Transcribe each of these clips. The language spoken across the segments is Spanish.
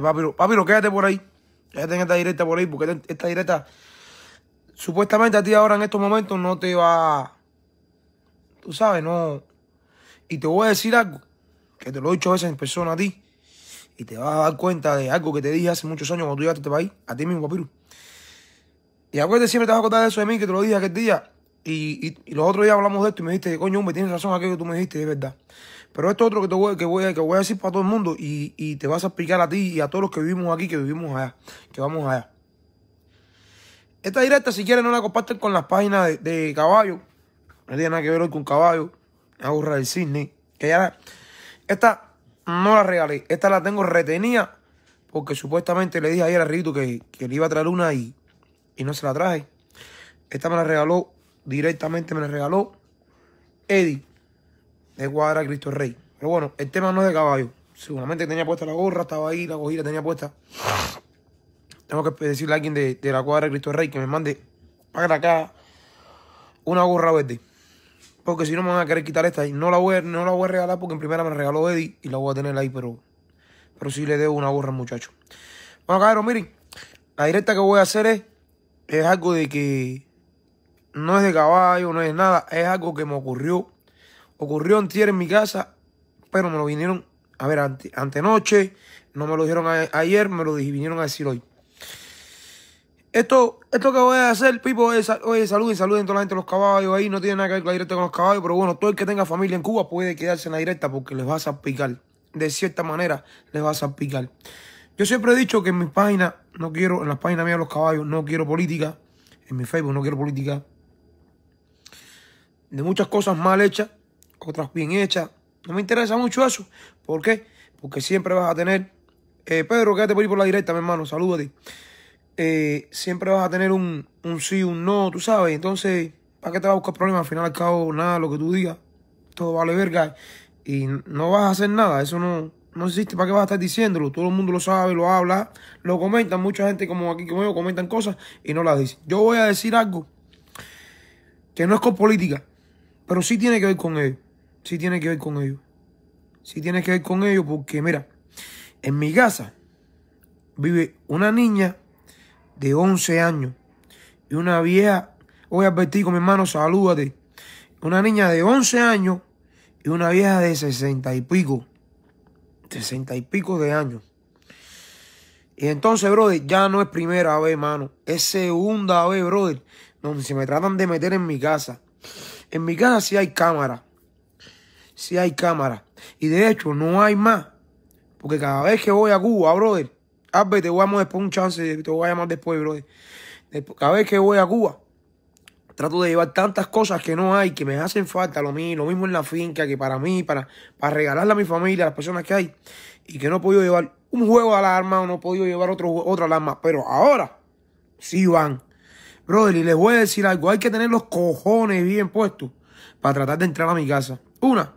Papiro. Papiro, quédate por ahí. Quédate en esta directa por ahí, porque esta directa, supuestamente a ti ahora en estos momentos no te va. Tú sabes, no. Y te voy a decir algo, que te lo he dicho a veces en persona a ti, y te vas a dar cuenta de algo que te dije hace muchos años cuando tú llegaste a este a ti mismo, Papiro. Y acuérdate, siempre te vas a contar eso de mí, que te lo dije aquel día. Y, los otros días hablamos de esto y me dijiste, coño, hombre, tienes razón aquello que tú me dijiste, es verdad. Pero esto es otro que, te voy, que, voy, que voy a decir para todo el mundo y, te vas a explicar a ti y a todos los que vivimos aquí, que vivimos allá, que vamos allá. Esta directa, si quieren, no la comparten con las páginas de, caballo. No tiene nada que ver hoy con caballo. Me burra del cisne. Que ya esta no la regalé. Esta la tengo retenida. Porque supuestamente le dije ayer a Rito que, le iba a traer una y, y no se la traje. Esta me la regaló. Directamente me la regaló Eddie de cuadra Cristo Rey. Pero bueno, el tema no es de caballo. Seguramente tenía puesta la gorra, estaba ahí, la cogí, tenía puesta. Tengo que decirle a alguien de, la cuadra Cristo Rey que me mande para acá una gorra verde. Porque si no me van a querer quitar esta. Y no la voy, no la voy a regalar porque en primera me regaló Eddie y la voy a tener ahí, pero, pero sí le debo una gorra al muchacho. Bueno, cabrón, miren. La directa que voy a hacer es, es algo de que no es de caballo, no es nada. Es algo que me ocurrió Ocurrió antier en mi casa, pero me lo vinieron a ver ante, antenoche, no me lo dijeron ayer, me lo vinieron a decir hoy. Esto, esto que voy a hacer, Pipo, oye, saluden, saluden toda la gente de los caballos ahí, no tiene nada que ver con la directa con los caballos, pero bueno, todo el que tenga familia en Cuba puede quedarse en la directa porque les va a salpicar, De cierta manera, les va a salpicar. Yo siempre he dicho que en mis páginas, no quiero, en las páginas mías de los caballos, no quiero política. En mi Facebook no quiero política. De muchas cosas mal hechas, otras bien hechas. No me interesa mucho eso. ¿Por qué? Porque siempre vas a tener. Eh, Pedro, quédate por ir por la directa, mi hermano. salúdate eh, siempre vas a tener un, un sí, un no, tú sabes. Entonces, ¿para qué te vas a buscar problemas? Al final al cabo, nada, lo que tú digas, todo vale verga. Y no vas a hacer nada. Eso no, no existe. ¿Para qué vas a estar diciéndolo? Todo el mundo lo sabe, lo habla, lo comenta Mucha gente como aquí, como yo, comentan cosas y no las dice Yo voy a decir algo que no es con política, pero sí tiene que ver con él sí tiene que ver con ellos. Sí tiene que ver con ellos porque, mira, en mi casa vive una niña de 11 años y una vieja, voy a advertí con mi hermano, salúdate, una niña de 11 años y una vieja de 60 y pico, 60 y pico de años. Y entonces, brother, ya no es primera vez, hermano. Es segunda vez, brother. Donde se me tratan de meter en mi casa. En mi casa sí hay cámara. Si hay cámara. Y de hecho, no hay más. Porque cada vez que voy a Cuba, brother, Albert, ah, te voy a llamar después un chance, te voy a llamar después, brother. Cada vez que voy a Cuba, trato de llevar tantas cosas que no hay, que me hacen falta, lo mismo, lo mismo en la finca, que para mí, para, para regalarle a mi familia, a las personas que hay, y que no he podido llevar un juego de alarma o no he podido llevar otro, otra alarma. Pero ahora sí van. Brother, y les voy a decir algo, hay que tener los cojones bien puestos para tratar de entrar a mi casa. Una,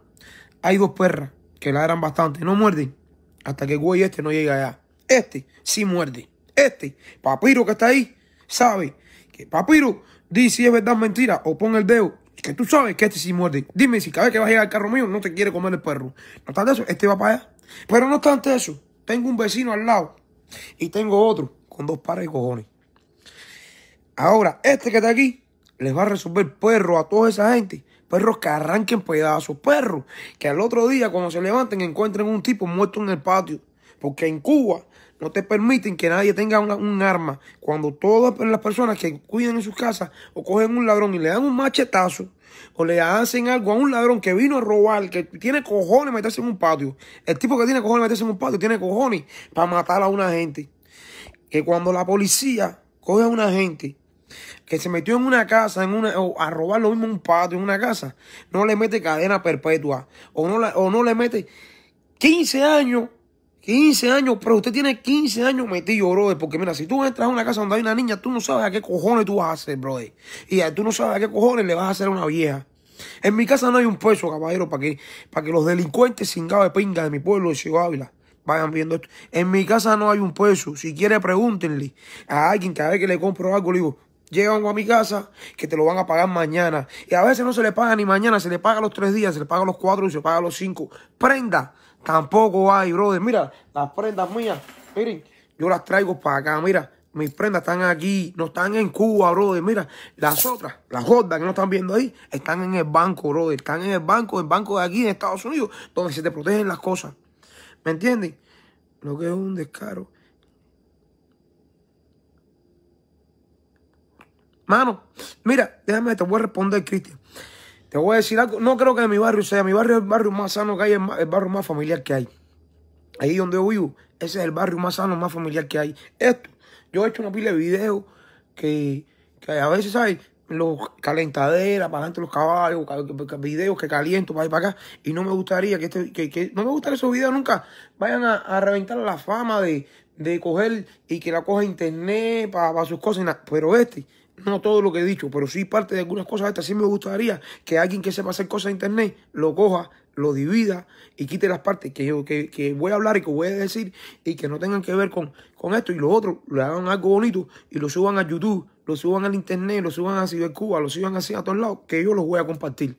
hay dos perras que ladran bastante, no muerden hasta que el güey este no llega allá. Este sí muerde. Este, Papiro que está ahí, sabe que Papiro dice si es verdad mentira o pon el dedo. Que tú sabes que este sí muerde. Dime si cada vez que vas a llegar al carro mío no te quiere comer el perro. No obstante eso, este va para allá. Pero no obstante eso, tengo un vecino al lado y tengo otro con dos pares de cojones. Ahora, este que está aquí les va a resolver perro a toda esa gente Perros que arranquen pedazos. sus perros que al otro día cuando se levanten encuentren un tipo muerto en el patio. Porque en Cuba no te permiten que nadie tenga un arma. Cuando todas las personas que cuidan en sus casas o cogen un ladrón y le dan un machetazo o le hacen algo a un ladrón que vino a robar, que tiene cojones meterse en un patio. El tipo que tiene cojones meterse en un patio tiene cojones para matar a una gente. Que cuando la policía coge a una gente que se metió en una casa, en una, o a robar lo mismo un pato en una casa, no le mete cadena perpetua, o no, o no le mete 15 años 15 años, pero usted tiene 15 años metido, brother. Porque mira, si tú entras a una casa donde hay una niña, tú no sabes a qué cojones tú vas a hacer, brother. Y tú no sabes a qué cojones le vas a hacer a una vieja. En mi casa no hay un peso, caballero, para que, para que los delincuentes cingados de pinga de mi pueblo de vayan viendo esto. En mi casa no hay un peso. Si quiere, pregúntenle a alguien cada vez que le compro algo, le digo, Llegan a mi casa que te lo van a pagar mañana. Y a veces no se le paga ni mañana, se le paga los tres días, se le paga los cuatro y se le paga los cinco. Prenda, tampoco hay, brother. Mira, las prendas mías, miren, yo las traigo para acá, mira. Mis prendas están aquí, no están en Cuba, brother. Mira, las otras, las gordas que no están viendo ahí, están en el banco, brother. Están en el banco, el banco de aquí en Estados Unidos, donde se te protegen las cosas. ¿Me entienden? Lo que es un descaro Mano, mira, déjame, te voy a responder, Cristian. Te voy a decir algo. No creo que en mi barrio sea. Mi barrio es el barrio más sano que hay, el barrio más familiar que hay. Ahí donde vivo, ese es el barrio más sano, más familiar que hay. Esto, yo he hecho una pila de videos que, que a veces, hay, Los calentaderas, para adelante los caballos, videos que caliento para ir para acá. Y no me gustaría que este, que, que no me gustaría esos videos nunca vayan a, a reventar la fama de, de coger y que la coja internet para, para sus cosas. Pero este, no todo lo que he dicho, pero sí parte de algunas cosas estas. Sí me gustaría que alguien que sepa hacer cosas en internet lo coja, lo divida y quite las partes que, yo, que, voy a hablar y que voy a decir y que no tengan que ver con, esto y los otros Le hagan algo bonito y lo suban a YouTube, lo suban al internet, lo suban a Cibercuba, lo suban así a todos lados, que yo los voy a compartir.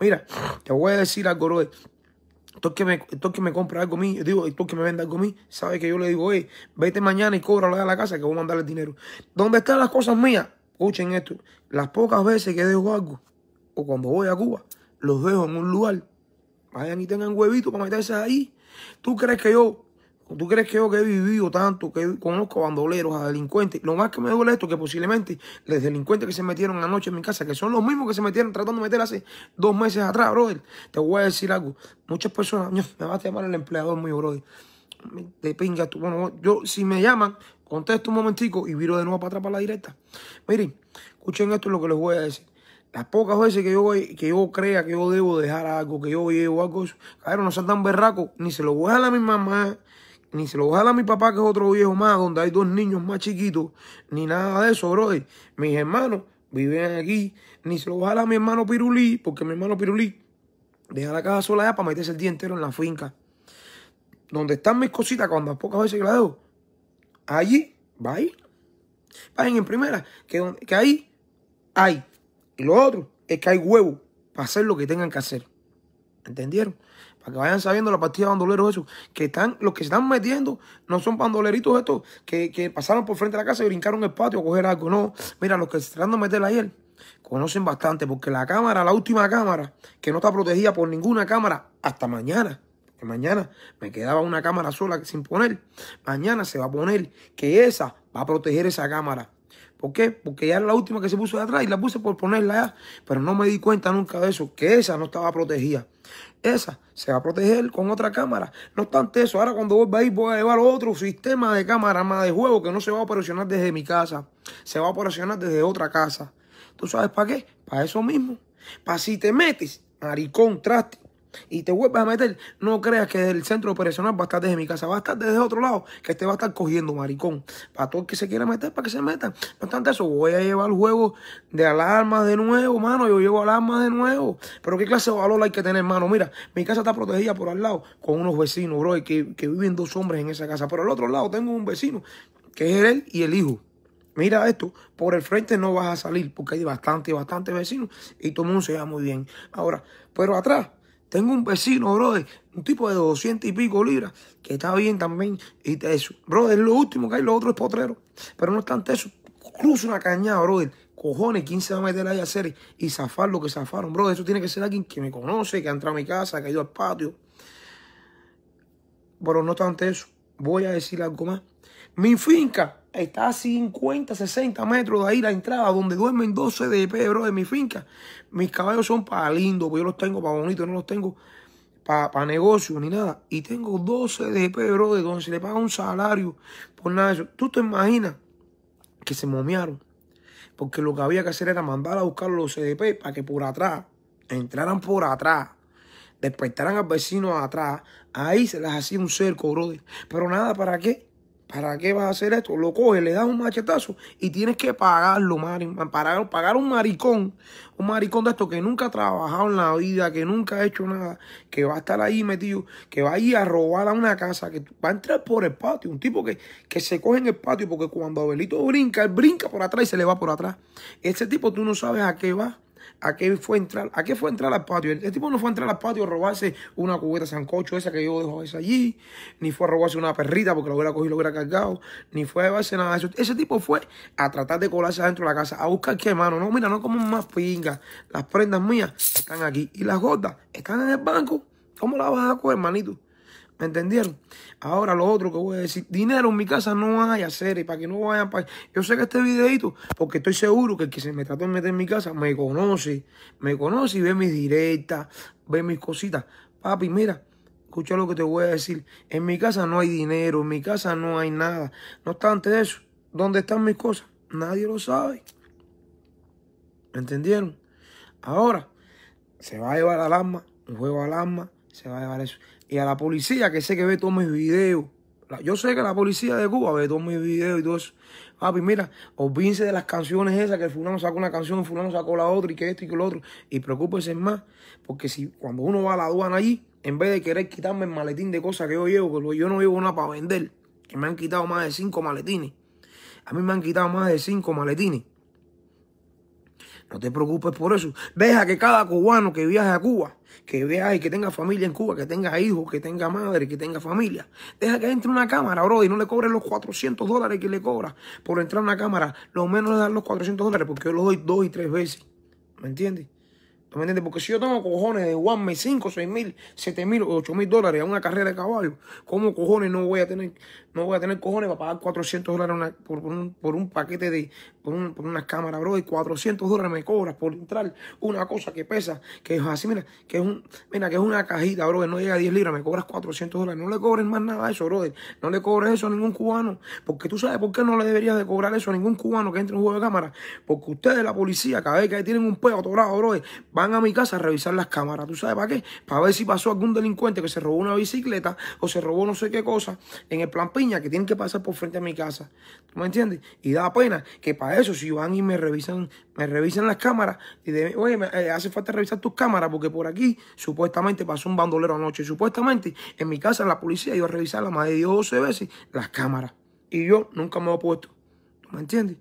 Mira, te voy a decir algo, Esto tú que me, me compra algo mío, digo, tú que me venda algo mío, sabes que yo le digo, hey, vete mañana y cóbralo a la casa que voy a mandarle el dinero. ¿Dónde están las cosas mías? escuchen esto, las pocas veces que dejo algo, o cuando voy a Cuba, los dejo en un lugar, vayan y tengan huevito para meterse ahí. ¿Tú crees que yo, tú crees que yo que he vivido tanto, que conozco bandoleros, a delincuentes? Lo más que me duele esto es que posiblemente los delincuentes que se metieron anoche en mi casa, que son los mismos que se metieron tratando de meter hace dos meses atrás, brother, te voy a decir algo. Muchas personas, me vas a llamar el empleador mío, brother te pingas tú. Bueno, yo, si me llaman, Contesto un momentico y viro de nuevo para atrás para la directa. Miren, escuchen esto es lo que les voy a decir. Las pocas veces que yo, que yo crea que yo debo dejar algo, que yo llevo algo, cabrón, no sean tan berracos, ni se lo voy a dejar a mi mamá, ni se lo voy a dejar a mi papá, que es otro viejo más, donde hay dos niños más chiquitos, ni nada de eso, Bro Mis hermanos viven aquí, ni se lo voy a dejar a mi hermano Pirulí, porque mi hermano Pirulí deja la casa sola ya para meterse el día entero en la finca. Donde están mis cositas, cuando las pocas veces que las dejo, allí va a Vayan en primera, que, que ahí hay. Y lo otro es que hay huevo para hacer lo que tengan que hacer. ¿Entendieron? Para que vayan sabiendo la partida de bandoleros esos, Que están, los que se están metiendo no son bandoleritos estos que, pasaron por frente de la casa y brincaron el patio a coger algo. No, mira, los que se están metiendo meter ayer conocen bastante porque la cámara, la última cámara, que no está protegida por ninguna cámara hasta mañana que mañana me quedaba una cámara sola sin poner, mañana se va a poner que esa va a proteger esa cámara. ¿Por qué? Porque ya era la última que se puso de atrás y la puse por ponerla pero no me di cuenta nunca de eso, que esa no estaba protegida. Esa se va a proteger con otra cámara. No obstante eso, ahora cuando vuelva ir voy a llevar otro sistema de cámara más de juego que no se va a operacionar desde mi casa, se va a operacionar desde otra casa. ¿Tú sabes para qué? Para eso mismo. Para si te metes, maricón, traste, y te vuelves a meter, no creas que el centro operacional va a estar desde mi casa, va a estar desde otro lado, que este va a estar cogiendo maricón. Para todo el que se quiera meter, para que se metan. No obstante eso, voy a llevar el juego de alarma de nuevo, mano. Yo llevo alarma de nuevo. Pero qué clase de valor hay que tener, mano. Mira, mi casa está protegida por al lado con unos vecinos, bro, que, que viven dos hombres en esa casa. Pero al otro lado tengo un vecino que es él y el hijo mira esto, por el frente no vas a salir porque hay bastante, bastante vecinos y todo el mundo se va muy bien. Ahora, pero atrás, tengo un vecino, brother, un tipo de 200 y pico libras, que está bien también y eso, Brother, lo último que hay, lo otro es potrero. Pero no obstante eso, Cruzo una cañada, brother. Cojones, ¿quién se va a meter ahí a hacer y zafar lo que zafaron, brother? Eso tiene que ser alguien que me conoce, que ha entrado a mi casa, que ha ido al patio. Pero no tanto eso, voy a decir algo más. Mi finca está a 50, 60 metros de ahí la entrada, donde duermen 12 de bro, de mi finca. Mis caballos son para lindo, porque yo los tengo para bonito, no los tengo para negocio ni nada. Y tengo 12 de bro, de donde se le paga un salario por nada de eso. ¿Tú te imaginas que se momearon? Porque lo que había que hacer era mandar a buscar los CDP para que por atrás, entraran por atrás despertaran al vecino atrás, ahí se les hacía un cerco, brother. Pero nada, ¿para qué? ¿Para qué vas a hacer esto? Lo coges, le das un machetazo y tienes que pagarlo, para pagar un maricón, un maricón de esto que nunca ha trabajado en la vida, que nunca ha hecho nada, que va a estar ahí metido, que va a ir a robar a una casa, que va a entrar por el patio, un tipo que, que se coge en el patio porque cuando Abelito brinca, él brinca por atrás y se le va por atrás. Ese tipo tú no sabes a qué va, ¿A qué fue entrar? ¿A qué fue entrar al patio? Ese tipo no fue a entrar al patio a robarse una cubeta sancocho esa que yo dejo esa allí, ni fue a robarse una perrita porque lo hubiera cogido y lo hubiera cargado, ni fue a llevarse nada de eso. Ese tipo fue a tratar de colarse adentro de la casa, a buscar qué hermano? No, mira, no como más pinga. Las prendas mías están aquí y las gotas están en el banco. ¿Cómo las vas a coger, hermanito? ¿Me entendieron? Ahora lo otro que voy a decir, dinero en mi casa no hay hacer y para que no vayan para... Yo sé que este videito, porque estoy seguro que el que se me trató de meter en mi casa me conoce, me conoce y ve mis directas, ve mis cositas. Papi, mira, escucha lo que te voy a decir. En mi casa no hay dinero, en mi casa no hay nada. No obstante eso, ¿dónde están mis cosas? Nadie lo sabe. ¿Me entendieron? Ahora, se va a llevar alarma, un juego alarma, se va a llevar eso. Y a la policía que sé que ve todos mis videos. Yo sé que la policía de Cuba ve todos mis videos y todo eso. Papi, mira, olvídense de las canciones esas, que el fulano sacó una canción, el fulano sacó la otra y que esto y que lo otro. Y preocúpense más, porque si cuando uno va a la aduana allí, en vez de querer quitarme el maletín de cosas que yo llevo, que yo no llevo nada para vender, que me han quitado más de cinco maletines. A mí me han quitado más de cinco maletines. No te preocupes por eso. Deja que cada cubano que viaje a Cuba, que viaje y que tenga familia en Cuba, que tenga hijos, que tenga madre, que tenga familia, deja que entre una cámara, bro, y no le cobre los 400 dólares que le cobra por entrar a una cámara. Lo menos le dan los 400 dólares porque yo los doy dos y tres veces. ¿Me entiendes? me entiendes? Porque si yo tengo cojones de me 5, 6 mil, 7 mil, 8 mil dólares a una carrera de caballo, ¿cómo cojones no voy a tener, no voy a tener cojones para pagar 400 dólares por, un, paquete de, por, una cámara, bro? Y 400 dólares me cobras por entrar una cosa que pesa, que es así, mira, que es un, mira, que es una cajita, bro, que no llega a 10 libras, me cobras 400 dólares. No le cobres más nada a eso, bro. No le cobres eso a ningún cubano. Porque tú sabes por qué no le deberías de cobrar eso a ningún cubano que entre en un juego de cámara. Porque ustedes, la policía, cada vez que tienen un peo atorado, bro, van van a mi casa a revisar las cámaras. ¿Tú sabes para qué? Para ver si pasó algún delincuente que se robó una bicicleta o se robó no sé qué cosa en el plan piña que tienen que pasar por frente a mi casa. ¿Tú me entiendes? Y da pena que para eso, si van y me revisan, me revisan las cámaras, y de, oye, me, eh, hace falta revisar tus cámaras porque por aquí supuestamente pasó un bandolero anoche. Y supuestamente en mi casa la policía iba a revisar la más de 10 o 12 veces las cámaras. Y yo nunca me he puesto. ¿Tú me entiendes?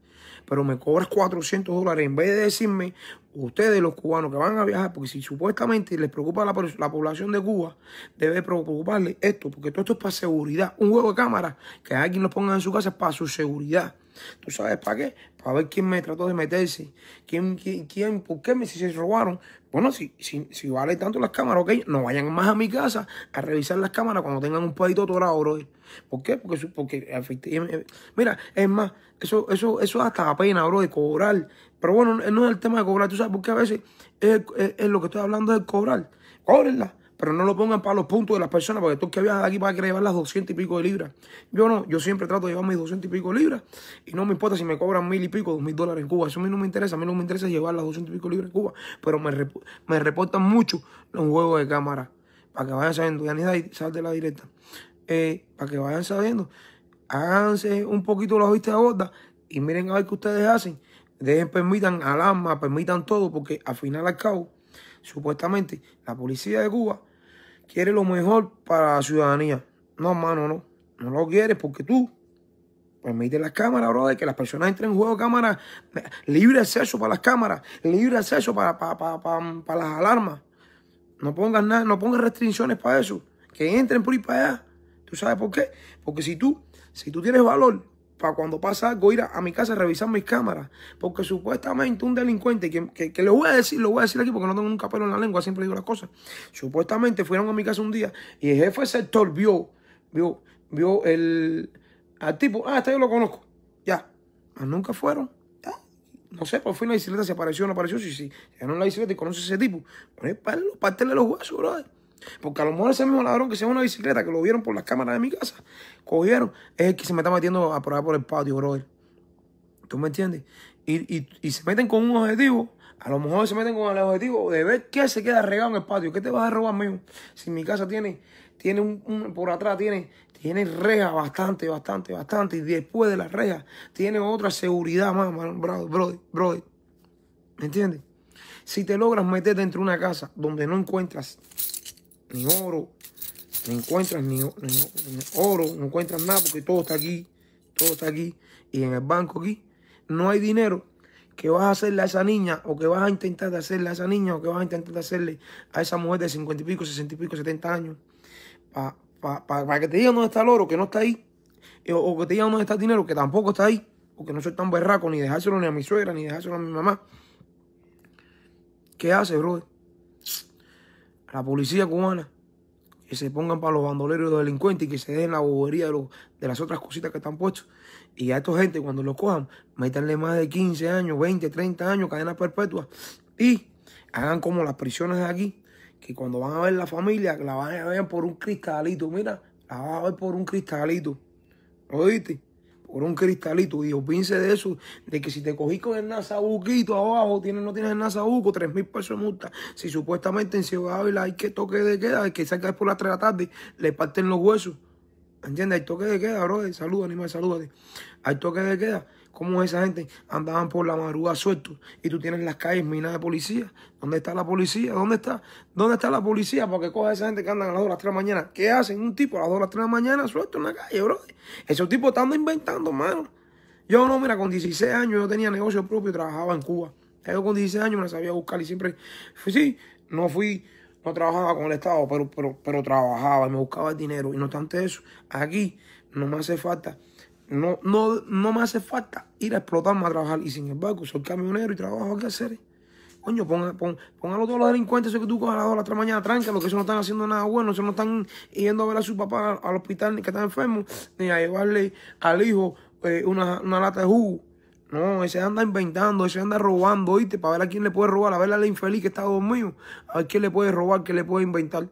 pero me cobras 400 dólares en vez de decirme, ustedes los cubanos que van a viajar, porque si supuestamente les preocupa la, la población de Cuba, debe preocuparle esto, porque todo esto es para seguridad. Un juego de cámara, que alguien los ponga en su casa es para su seguridad. ¿Tú sabes para qué? Para ver quién me trató de meterse. ¿Quién, quién, quién por qué me si se robaron? Bueno, si, si, vale tanto las cámaras, ok, no vayan más a mi casa a revisar las cámaras cuando tengan un pedito dorado. bro. ¿Por qué? Porque, porque mira, es más, eso, eso, eso hasta la pena, bro, de cobrar. Pero bueno, no es el tema de cobrar, tú sabes, porque a veces es, lo que estoy hablando de cobrar. Cóbrenla pero no lo pongan para los puntos de las personas, porque tú que viajas aquí para llevar las 200 y pico de libras. Yo no, yo siempre trato de llevar mis 200 y pico de libras. Y no me importa si me cobran mil y pico, dos mil dólares en Cuba. Eso a mí no me interesa. A mí no me interesa llevar las 200 y pico de libras en Cuba. Pero me, reportan mucho los juegos de cámara. Para que vayan sabiendo, Ya ni sal de la directa. Eh, para que vayan sabiendo. Háganse un poquito la de gorda y miren a ver qué ustedes hacen. Dejen, permitan alarma, permitan todo, porque al final al cabo, supuestamente, la policía de Cuba quiere lo mejor para la ciudadanía. No, mano, no. No lo quieres porque tú permite las cámaras, de que las personas entren en juego de cámaras, libre acceso para las cámaras, libre acceso para, para, para, para las alarmas. No pongas nada, no pongas restricciones para eso. Que entren por ahí para allá. ¿Tú sabes por qué? Porque si tú, si tú tienes valor, para cuando pasa algo ir a, mi casa a revisar mis cámaras. Porque supuestamente un delincuente, que, que, voy a decir, lo voy a decir aquí porque no tengo nunca pelo en la lengua, siempre digo las cosas. Supuestamente fueron a mi casa un día y el jefe del sector vio, vio, vio el, al tipo, ah, este yo lo conozco, ya. nunca fueron. No sé, por fin la bicicleta se apareció no apareció. Si sí, sí. ganó la bicicleta y conoce a ese tipo, pues para los los brother. Porque a lo mejor ese mismo ladrón que se llevó una bicicleta, que lo vieron por las cámaras de mi casa, cogieron, es el que se me está metiendo a probar por el patio, brother. ¿Tú me entiendes? Y, y, se meten con un objetivo. A lo mejor se meten con el objetivo de ver qué se queda regado en el patio. ¿Qué te vas a robar, mío? Si mi casa tiene, tiene un, por atrás tiene, tiene reja bastante, bastante, bastante. Y después de la reja tiene otra seguridad más, brother, brother, ¿Me entiendes? Si te logras meter dentro de una casa donde no encuentras ni oro, no encuentras ni, oro, no encuentras nada porque todo está aquí, todo está aquí. Y en el banco aquí no hay dinero que vas a hacerle a esa niña o que vas a intentar hacerle a esa niña o que vas a intentar hacerle a esa mujer de 50 y pico, 60 y pico, 70 años para que te digan dónde está el oro, que no está ahí. Eh, o, que te digan dónde está el dinero, que tampoco está ahí. Porque no soy tan berraco ni dejárselo ni a mi suegra, ni dejárselo a mi mamá. ¿Qué hace, bro la policía cubana, que se pongan para los bandoleros delincuentes y que se den la bobería de, las otras cositas que están puestos. Y a esta gente, cuando los cojan, métanle más de 15 años, 20, 30 años, cadena perpetua. Y hagan como las prisiones de aquí, que cuando van a ver la familia, la van a ver por un cristalito. Mira, la van a ver por un cristalito. ¿Oíste? por un cristalito. Y pince de eso, de que si te cogí con el nasabuquito abajo, tienes, no tienes el nasabuco, tres mil pesos de multa. Si supuestamente en Ciudad Ávila hay que toque de queda, que salgas por las 3 de la tarde, le parten los huesos. ¿Entiendes? Hay toque de queda, bro. Saluda, animal, salúdate. Hay toque de queda cómo esa gente andaban por la madrugada suelto y tú tienes las calles minas de policía. ¿Dónde está la policía? ¿Dónde está? ¿Dónde está la policía porque qué coja esa gente que andan a las 2 a las 3 de la mañana? ¿Qué hacen un tipo a las 2 las 3 de la mañana suelto en la calle, bro? Esos tipos están inventando, mano. Yo no, mira, con 16 años yo tenía negocio propio, y trabajaba en Cuba. Yo con 16 años me sabía buscar y siempre, sí, no fui, no trabajaba con el Estado, pero, pero, pero trabajaba y me buscaba el dinero. Y no obstante eso, aquí no me hace falta no, no, no me hace falta ir a explotarme a trabajar. Y sin embargo, soy camionero y trabajo, ¿qué hacer? Coño, ponga, a los todos los delincuentes, eso que tú cojas a las de la otra mañana, tranca, lo que eso no están haciendo nada bueno, Ellos no están yendo a ver a su papá al hospital ni que está enfermo, ni a llevarle al hijo eh, una, lata de jugo. No, ese anda inventando, ese anda robando, oíste, para ver a quién le puede robar, a ver a la infeliz que está dormido, a ver quién le puede robar, qué le puede inventar.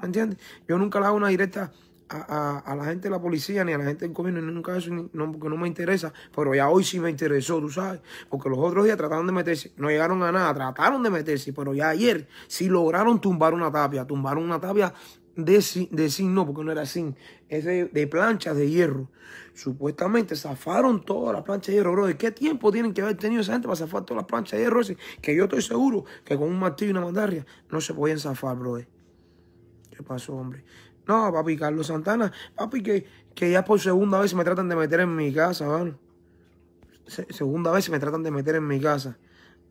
¿Me entiendes? Yo nunca le hago una directa a, la gente de la policía ni a la gente del gobierno en caso, no, porque no me interesa, pero ya hoy sí me interesó, tú sabes, porque los otros días trataron de meterse, no llegaron a nada, trataron de meterse, pero ya ayer sí lograron tumbar una tapia, tumbaron una tapia de, de no, porque no era zinc, es de, plancha planchas de hierro. Supuestamente zafaron todas las planchas de hierro, bro. ¿De qué tiempo tienen que haber tenido esa gente para zafar todas las planchas de hierro? Que yo estoy seguro que con un martillo y una mandarria no se podían zafar, bro. ¿Qué pasó, hombre? No, papi, Carlos Santana, papi, que, que ya por segunda vez me tratan de meter en mi casa, mano. segunda vez me tratan de meter en mi casa.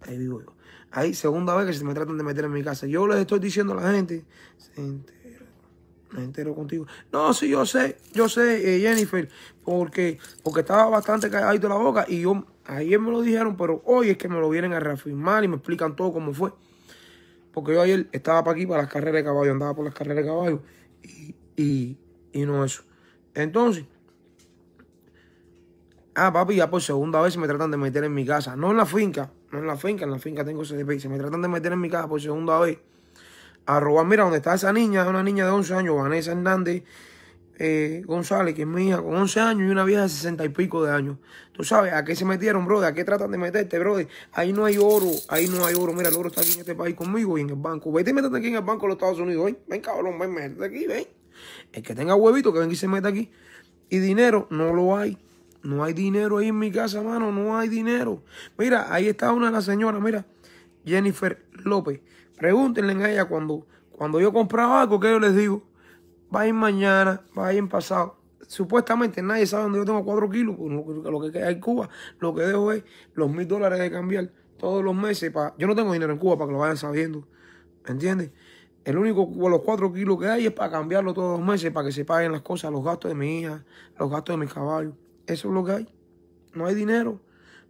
Ahí vivo yo. Ahí, segunda vez que se me tratan de meter en mi casa. Yo les estoy diciendo a la gente, se entero, me entero contigo. No, sí, yo sé, yo sé, eh, Jennifer, porque, porque estaba bastante calladito la boca y yo, ayer me lo dijeron, pero hoy es que me lo vienen a reafirmar y me explican todo cómo fue. Porque yo ayer estaba para aquí, para las carreras de caballo, andaba por las carreras de caballo y, y, no eso. Entonces, ah, papi, ya por segunda vez Se me tratan de meter en mi casa. No en la finca, no en la finca, en la finca tengo CDP. Se me tratan de meter en mi casa por segunda vez. A mira, donde está esa niña, una niña de 11 años, Vanessa Hernández, eh, González, que es mi hija, con 11 años y una vieja de 60 y pico de años. Tú sabes, ¿a qué se metieron, brother? ¿A qué tratan de meterte, brother? Ahí no hay oro, ahí no hay oro. Mira, el oro está aquí en este país conmigo y en el banco. Vete y métete aquí en el banco de los Estados Unidos, ¿eh? Ven, cabrón, ven, métete aquí, ven. El que tenga huevito, que venga y se meta aquí. Y dinero, no lo hay. No hay dinero ahí en mi casa, mano, no hay dinero. Mira, ahí está una de las señoras, mira, Jennifer López. Pregúntenle a ella cuando, cuando yo compraba algo, ¿qué yo les digo? vayan mañana, en pasado. Supuestamente nadie sabe dónde yo tengo cuatro kilos, pues, lo que hay en Cuba, lo que dejo es los mil dólares de cambiar todos los meses. Yo no tengo dinero en Cuba para que lo vayan sabiendo, ¿me ¿entiendes? El único, los cuatro kilos que hay es para cambiarlo todos los meses, para que se paguen las cosas, los gastos de mi hija, los gastos de mi caballo Eso es lo que hay. No hay dinero.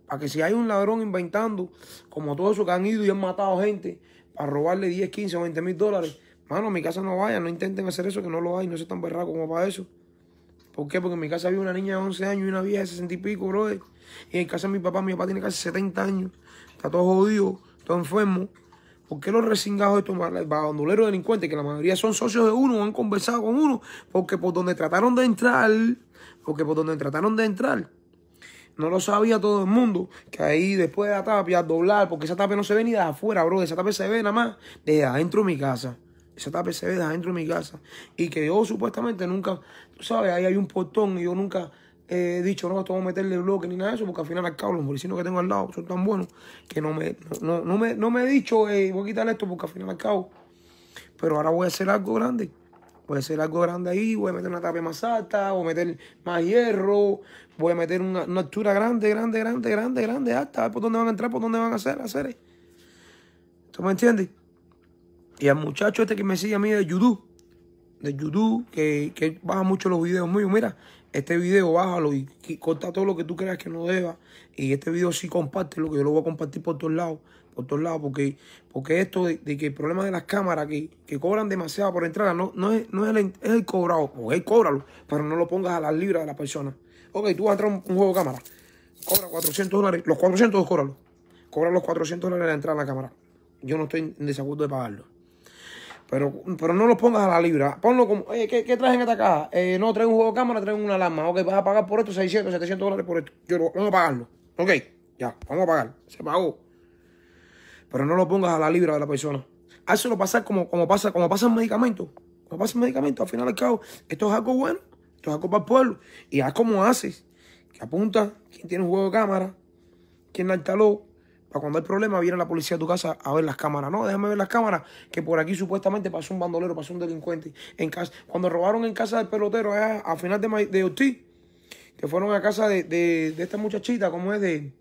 Para que si hay un ladrón inventando, como todo esos que han ido y han matado gente, para robarle 10, 15 o 20 mil dólares, Mano, a mi casa no vayan, no intenten hacer eso, que no lo hay, no se tan berraco como para eso. ¿Por qué? Porque en mi casa había una niña de 11 años y una vieja de 60 y pico, bro. Y en casa de mi papá, mi papá tiene casi 70 años. Está todo jodido, todo enfermo. ¿Por qué los resingados estos bandoleros delincuentes, que la mayoría son socios de uno, han conversado con uno? Porque por donde trataron de entrar, porque por donde trataron de entrar, no lo sabía todo el mundo, que ahí después de la tapia, doblar, porque esa tapia no se ve ni de afuera, bro, esa tapia se ve nada más de adentro de mi casa esa se ve adentro de mi casa. Y que yo supuestamente nunca, tú sabes, ahí hay un portón y yo nunca he dicho, no, esto vamos a meterle bloque ni nada de eso, porque al final al cabo los policinos que tengo al lado son tan buenos que no me, me, he dicho, voy a quitar esto porque al final al cabo. Pero ahora voy a hacer algo grande. Voy a hacer algo grande ahí, voy a meter una tapa más alta, voy a meter más hierro, voy a meter una, altura grande, grande, grande, grande, grande, alta, a ver por dónde van a entrar, por dónde van a hacer, hacer. ¿Tú me entiendes? Y al muchacho este que me sigue a mí de YouTube, de YouTube, que, que baja mucho los videos míos, mira, este video bájalo y, corta todo lo que tú creas que no deba. Y este video sí compártelo, que yo lo voy a compartir por todos lados, por todos lados, porque, porque esto de, que el problema de las cámaras que, que cobran demasiado por entrar, no, no, es, el, cobrado, o él cóbralo, pero no lo pongas a las libras de la persona. Ok, tú vas a entrar un, juego de cámara, cobra 400 dólares, los 400 cóbralo, cobra los 400 dólares de entrada a la cámara. Yo no estoy en desacuerdo de pagarlo. Pero, no lo pongas a la libra. Ponlo como, oye, ¿qué, qué traes en esta caja? Eh, no, traen un juego de cámara, traen una alarma. Ok, vas a pagar por esto 600, 700 dólares por esto. Yo vamos a pagarlo. Ok, ya, vamos a pagar. Se pagó. Pero no lo pongas a la libra de la persona. Hazlo pasar como, como pasa, como pasan medicamentos. Como pasan medicamentos, al final al cabo, esto es algo bueno, esto es algo para el pueblo. Y haz como haces. Que apunta, quién tiene un juego de cámara, quién la instaló, cuando hay problema, viene la policía a tu casa a ver las cámaras. No, déjame ver las cámaras, que por aquí supuestamente pasó un bandolero, pasó un delincuente. En casa, cuando robaron en casa del pelotero, allá a final de, de que fueron a casa de, esta muchachita, como es de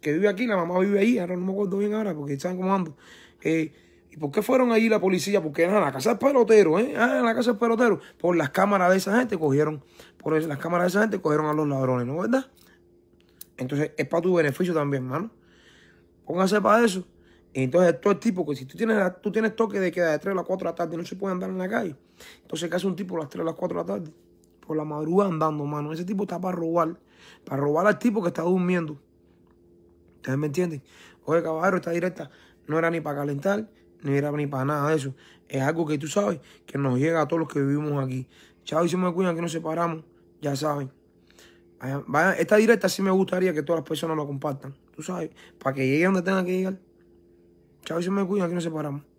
que vive aquí, la mamá vive ahí, ahora no me acuerdo bien ahora, porque están cómo ando. Eh, ¿Y por qué fueron ahí la policía? Porque era en la casa del pelotero, ¿eh? Ah, en la casa del pelotero. Por las cámaras de esa gente cogieron, por las cámaras de esa gente cogieron a los ladrones, ¿no es verdad? Entonces es para tu beneficio también, hermano. Póngase para eso. entonces todo el tipo, que si tú tienes, tú tienes toque de queda de 3 a las 4 de la tarde, no se puede andar en la calle. Entonces, ¿qué hace un tipo a las 3 a las 4 de la tarde? Por la madrugada andando, mano. Ese tipo está para robar. Para robar al tipo que está durmiendo. ¿Ustedes me entienden? Oye, caballero, esta directa no era ni para calentar, ni era ni para nada de eso. Es algo que tú sabes que nos llega a todos los que vivimos aquí. Chao, y se me cuidan que nos separamos. Ya saben. Esta directa sí me gustaría que todas las personas la compartan tú sabes, para que llegue donde tenga que llegar. Chao, y me cuida aquí nos separamos.